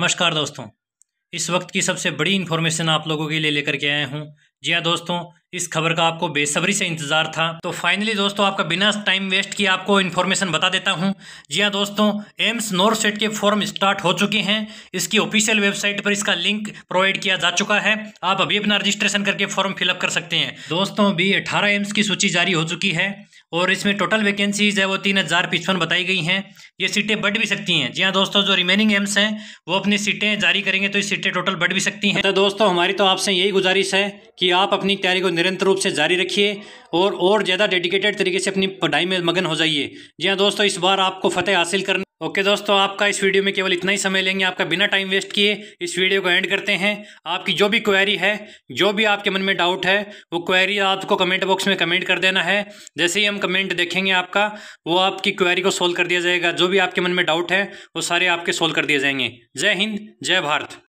नमस्कार दोस्तों इस वक्त की सबसे बड़ी इन्फॉर्मेशन आप लोगों के लिए लेकर के आया हूँ जी हाँ दोस्तों इस खबर का आपको बेसब्री से इंतजार था तो फाइनली दोस्तों आपका बिना टाइम वेस्ट किए आपको इन्फॉर्मेशन बता देता हूँ जी हाँ दोस्तों एम्स नॉर्थ सेट के फॉर्म स्टार्ट हो चुके हैं इसकी ऑफिशियल वेबसाइट पर इसका लिंक प्रोवाइड किया जा चुका है आप अभी अपना रजिस्ट्रेशन करके फॉर्म फिलअप कर सकते हैं दोस्तों अभी अठारह एम्स की सूची जारी हो चुकी है और इसमें टोटल वैकेंसीज़ है वो तीन हज़ार पिचपन बताई गई हैं ये सीटें बढ़ भी सकती हैं जी हाँ दोस्तों जो रिमेनिंग एम्स हैं वो अपनी सीटें जारी करेंगे तो ये सीटें टोटल बढ़ भी सकती हैं तो दोस्तों हमारी तो आपसे यही गुजारिश है कि आप अपनी तैयारी को निरंतर रूप से जारी रखिए और और ज़्यादा डेडिकेटेड तरीके से अपनी पढ़ाई में मगन हो जाइए जी हाँ दोस्तों इस बार आपको फतेह हासिल करने ओके okay दोस्तों आपका इस वीडियो में केवल इतना ही समय लेंगे आपका बिना टाइम वेस्ट किए इस वीडियो को एंड करते हैं आपकी जो भी क्वेरी है जो भी आपके मन में डाउट है वो क्वेरी आपको कमेंट बॉक्स में कमेंट कर देना है जैसे ही हम कमेंट देखेंगे आपका वो आपकी क्वेरी को सोल्व कर दिया जाएगा जो भी आपके मन में डाउट है वो सारे आपके सोल्व कर दिए जाएंगे जय हिंद जय भारत